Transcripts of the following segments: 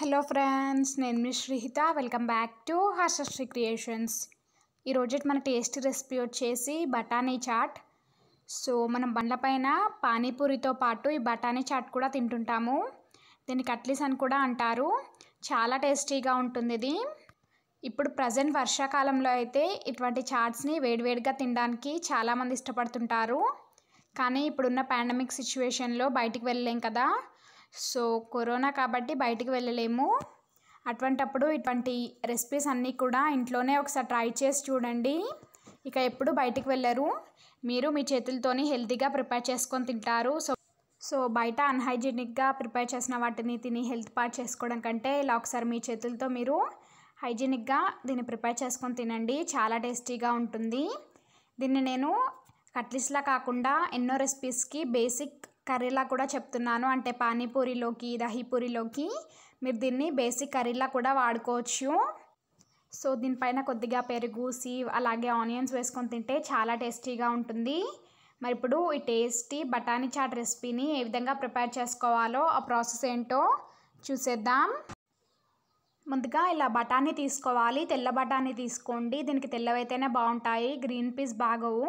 hello friends నేను మీ Srihitha welcome back to Harshasri creations ఈరోజు మన టేస్ట్ రెసిపీ వచ్చేసి బఠానీ చాట్ సో మనం బండ్ల పైన పానీపూరితో పాటు ఈ బఠానీ చాట్ కూడా తింటుంటాము దీన్ని కట్లీస్ అని కూడా అంటారు చాలా టేస్టీగా ఉంటుంది ఇది ఇప్పుడు ప్రజెంట్ వర్షాకాలంలో అయితే ఇటువంటి చాట్స్ని వేడివేడిగా తినడానికి చాలామంది ఇష్టపడుతుంటారు కానీ ఇప్పుడున్న పాండమిక్ సిచ్యువేషన్లో బయటికి వెళ్ళలేం కదా సో కరోనా కాబట్టి బయటికి వెళ్ళలేము అటువంటప్పుడు ఇటువంటి రెసిపీస్ అన్నీ కూడా ఇంట్లోనే ఒకసారి ట్రై చేసి చూడండి ఇక ఎప్పుడు బయటికి వెళ్ళరు మీరు మీ చేతులతోని హెల్తీగా ప్రిపేర్ చేసుకొని తింటారు సో సో బయట అన్హైజీనిక్గా ప్రిపేర్ చేసిన వాటిని తిని హెల్త్ పాట్ చేసుకోవడం కంటే ఇలా ఒకసారి మీ చేతులతో మీరు హైజీనిక్గా దీన్ని ప్రిపేర్ చేసుకొని తినండి చాలా టేస్టీగా ఉంటుంది దీన్ని నేను కట్లీస్లా కాకుండా ఎన్నో రెసిపీస్కి బేసిక్ కర్రీలా కూడా చెప్తున్నాను అంటే పానీపూరిలోకి దహీపూరిలోకి మీరు దీన్ని బేసిక్ కర్రీలా కూడా వాడుకోవచ్చు సో దీనిపైన కొద్దిగా పెరుగు సీవ్ అలాగే ఆనియన్స్ వేసుకొని తింటే చాలా టేస్టీగా ఉంటుంది మరి ఇప్పుడు ఈ టేస్టీ బఠానీ చాట్ రెసిపీని ఏ విధంగా ప్రిపేర్ చేసుకోవాలో ఆ ప్రాసెస్ ఏంటో చూసేద్దాం ముందుగా ఇలా బఠానీ తీసుకోవాలి తెల్ల బఠానీ తీసుకోండి దీనికి తెల్లవైతేనే బాగుంటాయి గ్రీన్ పీస్ బాగవు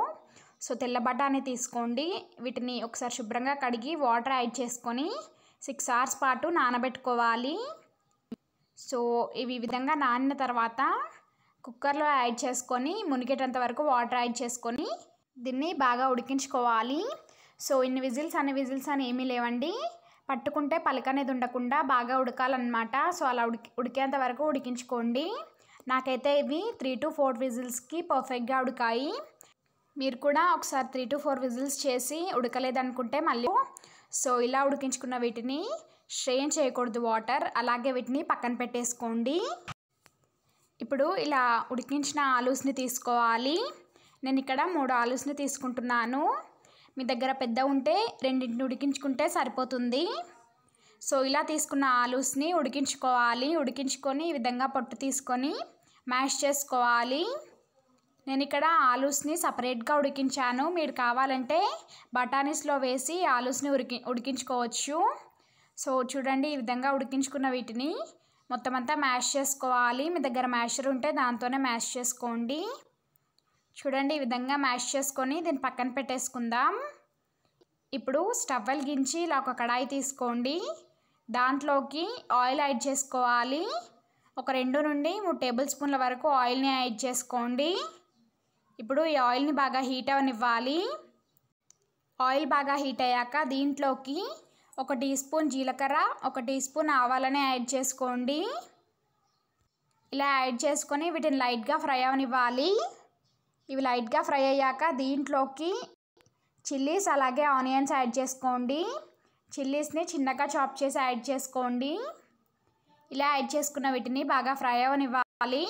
సో తెల్ల బఠానీ తీసుకోండి వీటిని ఒకసారి శుభ్రంగా కడిగి వాటర్ యాడ్ చేసుకొని సిక్స్ అవర్స్ పాటు నానబెట్టుకోవాలి సో ఇవి విధంగా నానిన తర్వాత కుక్కర్లో యాడ్ చేసుకొని మునిగేటంత వరకు వాటర్ యాడ్ చేసుకొని దీన్ని బాగా ఉడికించుకోవాలి సో ఇన్ని విజిల్స్ అన్ని విజిల్స్ అని ఏమీ లేవండి పట్టుకుంటే పలకనేది ఉండకుండా బాగా ఉడకాలన్నమాట సో అలా ఉడికి ఉడికేంత వరకు ఉడికించుకోండి నాకైతే ఇవి త్రీ టు ఫోర్ విజిల్స్కి పర్ఫెక్ట్గా ఉడికాయి మీరు కూడా ఒకసారి త్రీ టు ఫోర్ విజిల్స్ చేసి ఉడకలేదనుకుంటే మళ్ళీ సో ఇలా ఉడికించుకున్న వీటిని స్ట్రెయిన్ చేయకూడదు వాటర్ అలాగే వీటిని పక్కన పెట్టేసుకోండి ఇప్పుడు ఇలా ఉడికించిన ఆలూస్ని తీసుకోవాలి నేను ఇక్కడ మూడు ఆలూస్ని తీసుకుంటున్నాను మీ దగ్గర పెద్ద ఉంటే రెండింటిని ఉడికించుకుంటే సరిపోతుంది సో ఇలా తీసుకున్న ఆలూస్ని ఉడికించుకోవాలి ఉడికించుకొని ఈ విధంగా పొట్టు తీసుకొని మ్యాష్ చేసుకోవాలి నేను ఇక్కడ ఆలూస్ని సపరేట్గా ఉడికించాను మీరు కావాలంటే బఠానీస్లో వేసి ఆలూస్ని ఉడికి ఉడికించుకోవచ్చు సో చూడండి ఈ విధంగా ఉడికించుకున్న వీటిని మొత్తం అంతా మ్యాష్ చేసుకోవాలి మీ దగ్గర మ్యాషర్ ఉంటే దాంతోనే మ్యాష్ చేసుకోండి చూడండి ఈ విధంగా మ్యాష్ చేసుకొని దీన్ని పక్కన పెట్టేసుకుందాం ఇప్పుడు స్టవ్ వెలిగించి ఇలా ఒక కడాయి తీసుకోండి దాంట్లోకి ఆయిల్ యాడ్ చేసుకోవాలి ఒక రెండు నుండి మూడు టేబుల్ స్పూన్ల వరకు ఆయిల్ని యాడ్ చేసుకోండి ఇప్పుడు ఈ ఆయిల్ని బాగా హీట్ అవనివ్వాలి ఆయిల్ బాగా హీట్ అయ్యాక దీంట్లోకి ఒక టీ స్పూన్ జీలకర్ర ఒక టీ స్పూన్ ఆవాలని యాడ్ చేసుకోండి ఇలా యాడ్ చేసుకొని వీటిని లైట్గా ఫ్రై అవనివ్వాలి ఇవి లైట్గా ఫ్రై అయ్యాక దీంట్లోకి చిల్లీస్ అలాగే ఆనియన్స్ యాడ్ చేసుకోండి చిల్లీస్ని చిన్నగా చాప్ చేసి యాడ్ చేసుకోండి ఇలా యాడ్ చేసుకున్న వీటిని బాగా ఫ్రై అవనివ్వాలి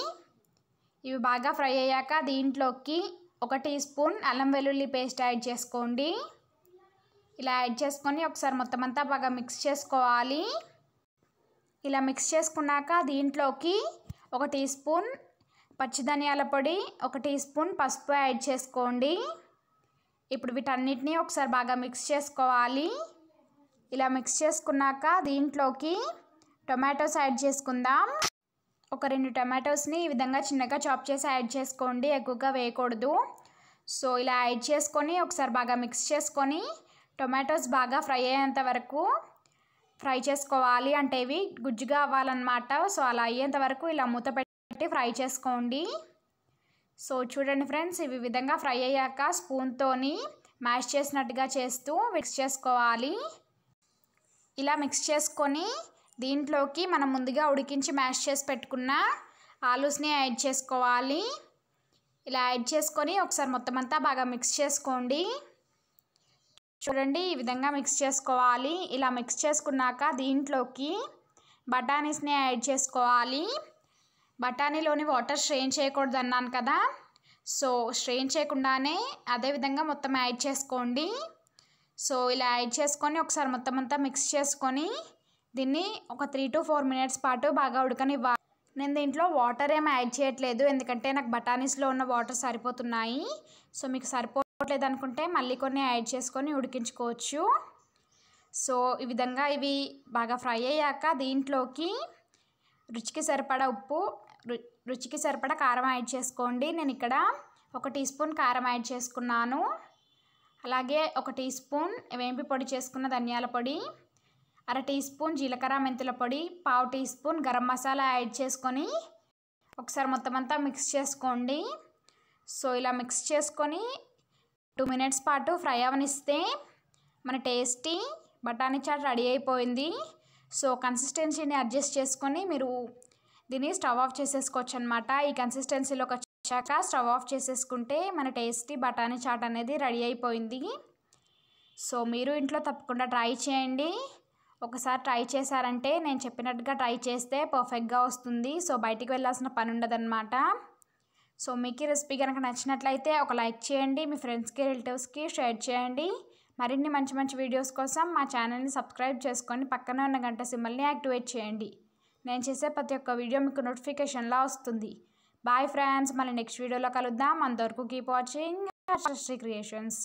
ఇవి బాగా ఫ్రై అయ్యాక దీంట్లోకి ఒక టీ స్పూన్ అల్లం వెల్లుల్లి పేస్ట్ యాడ్ చేసుకోండి ఇలా యాడ్ చేసుకొని ఒకసారి మొత్తం అంతా బాగా మిక్స్ చేసుకోవాలి ఇలా మిక్స్ చేసుకున్నాక దీంట్లోకి ఒక టీ స్పూన్ పచ్చిధనియాల పొడి ఒక టీ స్పూన్ పసుపు యాడ్ చేసుకోండి ఇప్పుడు వీటన్నిటిని ఒకసారి బాగా మిక్స్ చేసుకోవాలి ఇలా మిక్స్ చేసుకున్నాక దీంట్లోకి టొమాటోస్ యాడ్ చేసుకుందాం ఒక రెండు టమాటోస్ని ఈ విధంగా చిన్నగా చాప్ చేసి యాడ్ చేసుకోండి ఎక్కువగా వేయకూడదు సో ఇలా యాడ్ చేసుకొని ఒకసారి బాగా మిక్స్ చేసుకొని టొమాటోస్ బాగా ఫ్రై అయ్యేంత వరకు ఫ్రై చేసుకోవాలి అంటే ఇవి గుజ్జుగా అవ్వాలన్నమాట సో అలా అయ్యేంత వరకు ఇలా మూత పెట్టి ఫ్రై చేసుకోండి సో చూడండి ఫ్రెండ్స్ ఇవి విధంగా ఫ్రై అయ్యాక స్పూన్తోని మ్యాష్ చేసినట్టుగా చేస్తూ మిక్స్ చేసుకోవాలి ఇలా మిక్స్ చేసుకొని దీంట్లోకి మనం ముందుగా ఉడికించి మ్యాష్ చేసి పెట్టుకున్న ఆలూస్ని యాడ్ చేసుకోవాలి ఇలా యాడ్ చేసుకొని ఒకసారి మొత్తం అంతా బాగా మిక్స్ చేసుకోండి చూడండి ఈ విధంగా మిక్స్ చేసుకోవాలి ఇలా మిక్స్ చేసుకున్నాక దీంట్లోకి బఠానీస్ని యాడ్ చేసుకోవాలి బఠానీలోని వాటర్ స్ట్రెయిన్ చేయకూడదు అన్నాను కదా సో స్ట్రెయిన్ చేయకుండానే అదేవిధంగా మొత్తం యాడ్ చేసుకోండి సో ఇలా యాడ్ చేసుకొని ఒకసారి మొత్తం అంతా మిక్స్ చేసుకొని దీన్ని ఒక త్రీ టు ఫోర్ మినిట్స్ పాటు బాగా ఉడకని వా నేను దీంట్లో వాటర్ ఏమి యాడ్ చేయట్లేదు ఎందుకంటే నాకు బఠానీస్లో ఉన్న వాటర్ సరిపోతున్నాయి సో మీకు సరిపోవట్లేదు అనుకుంటే మళ్ళీ కొన్ని యాడ్ చేసుకొని ఉడికించుకోవచ్చు సో ఈ విధంగా ఇవి బాగా ఫ్రై అయ్యాక దీంట్లోకి రుచికి సరిపడ ఉప్పు రుచికి సరిపడా కారం యాడ్ చేసుకోండి నేను ఇక్కడ ఒక టీ స్పూన్ కారం యాడ్ చేసుకున్నాను అలాగే ఒక టీ స్పూన్ వేంపి పొడి చేసుకున్న ధనియాల పొడి అర టీ స్పూన్ జీలకర్ర మెంతుల పొడి పావు teaspoon garam masala add చేసుకొని ఒకసారి మొత్తం అంతా మిక్స్ చేసుకోండి సో ఇలా మిక్స్ చేసుకొని టూ మినిట్స్ పాటు ఫ్రై అవనిస్తే మన టేస్టీ బఠానీ చాట్ రెడీ అయిపోయింది సో కన్సిస్టెన్సీని అడ్జస్ట్ చేసుకొని మీరు దీన్ని స్టవ్ ఆఫ్ చేసేసుకోవచ్చు అనమాట ఈ కన్సిస్టెన్సీలోకి వచ్చాక స్టవ్ ఆఫ్ చేసేసుకుంటే మన టేస్టీ బఠానీ చాట్ అనేది రెడీ అయిపోయింది సో మీరు ఇంట్లో తప్పకుండా ట్రై చేయండి ఒకసారి ట్రై చేశారంటే నేను చెప్పినట్టుగా ట్రై చేస్తే పర్ఫెక్ట్గా వస్తుంది సో బయటికి వెళ్ళాల్సిన పని ఉండదన్నమాట సో మీకు రెసిపీ కనుక నచ్చినట్లయితే ఒక లైక్ చేయండి మీ ఫ్రెండ్స్కి రిలేటివ్స్కి షేర్ చేయండి మరిన్ని మంచి మంచి వీడియోస్ కోసం మా ఛానల్ని సబ్స్క్రైబ్ చేసుకొని పక్కన ఉన్న గంట సిమ్మల్ని యాక్టివేట్ చేయండి నేను చేసే ప్రతి ఒక్క వీడియో మీకు నోటిఫికేషన్లా వస్తుంది బాయ్ ఫ్రెండ్స్ మళ్ళీ నెక్స్ట్ వీడియోలో కలుద్దాం అంతవరకు కీప్ వాచింగ్ శ్రీ క్రియేషన్స్